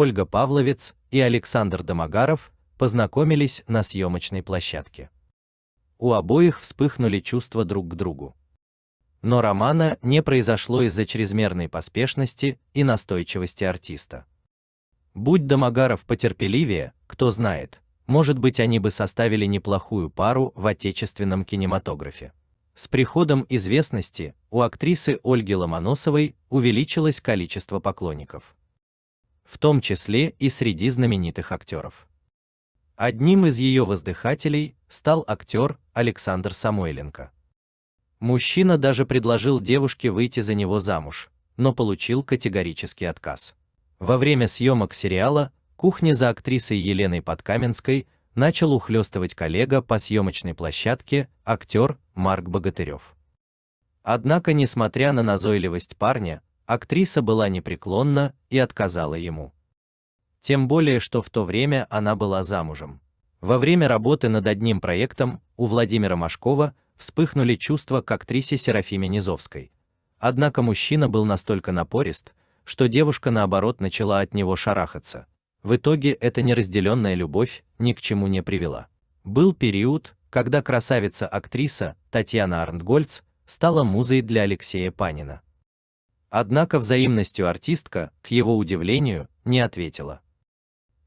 Ольга Павловец и Александр Домогаров познакомились на съемочной площадке. У обоих вспыхнули чувства друг к другу. Но романа не произошло из-за чрезмерной поспешности и настойчивости артиста. Будь Домогаров потерпеливее, кто знает, может быть, они бы составили неплохую пару в отечественном кинематографе. С приходом известности у актрисы Ольги Ломоносовой увеличилось количество поклонников в том числе и среди знаменитых актеров. Одним из ее воздыхателей стал актер Александр Самойленко. Мужчина даже предложил девушке выйти за него замуж, но получил категорический отказ. Во время съемок сериала «Кухня за актрисой Еленой Подкаменской» начал ухлёстывать коллега по съемочной площадке, актер Марк Богатырев. Однако, несмотря на назойливость парня, актриса была непреклонна и отказала ему. Тем более, что в то время она была замужем. Во время работы над одним проектом у Владимира Машкова вспыхнули чувства к актрисе Серафиме Низовской. Однако мужчина был настолько напорист, что девушка наоборот начала от него шарахаться. В итоге эта неразделенная любовь ни к чему не привела. Был период, когда красавица-актриса Татьяна Арнтгольц стала музой для Алексея Панина. Однако взаимностью артистка, к его удивлению, не ответила.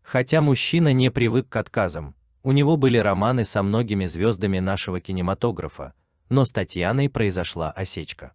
Хотя мужчина не привык к отказам, у него были романы со многими звездами нашего кинематографа, но с Татьяной произошла осечка.